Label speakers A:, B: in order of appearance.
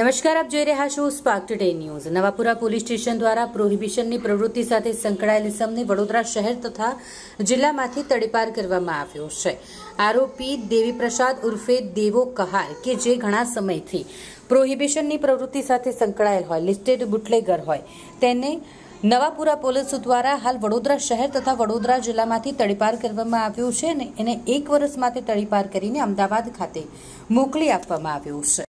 A: નમસ્કાર આપ જોઈ રહ્યા છો Spark Today News Navapura police station દ્વારા પ્રોહિબિશનની પ્રવૃત્તિ સાથે સંકળાયેલ સમને વડોદરા શહેર તથા જિલ્લામાંથી તડીપાર કરવામાં આવ્યો છે આરોપી દેવીપ્રસાદ ઉર્ફે દેવો કહાર કે જે ઘણા સમયથી પ્રોહિબિશનની પ્રવૃત્તિ સાથે સંકળાયેલ હોય લિસ્ટેડ બુટલેગર હોય તેને નવાપુરા પોલીસ દ્વારા હાલ વડોદરા શહેર તથા વડોદરા જિલ્લામાંથી તડીપાર કરવામાં આવ્યું છે અને એને એક વર્ષ માટે તડીપાર કરીને અમદાવાદ ખાતે મોકલી
B: આપવામાં આવ્યું છે